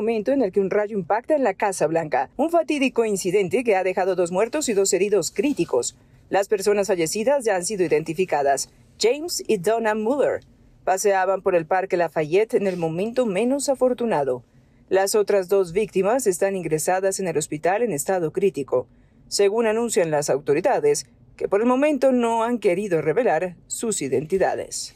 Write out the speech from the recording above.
momento en el que un rayo impacta en la Casa Blanca, un fatídico incidente que ha dejado dos muertos y dos heridos críticos. Las personas fallecidas ya han sido identificadas, James y Donna Muller. Paseaban por el Parque Lafayette en el momento menos afortunado. Las otras dos víctimas están ingresadas en el hospital en estado crítico, según anuncian las autoridades, que por el momento no han querido revelar sus identidades.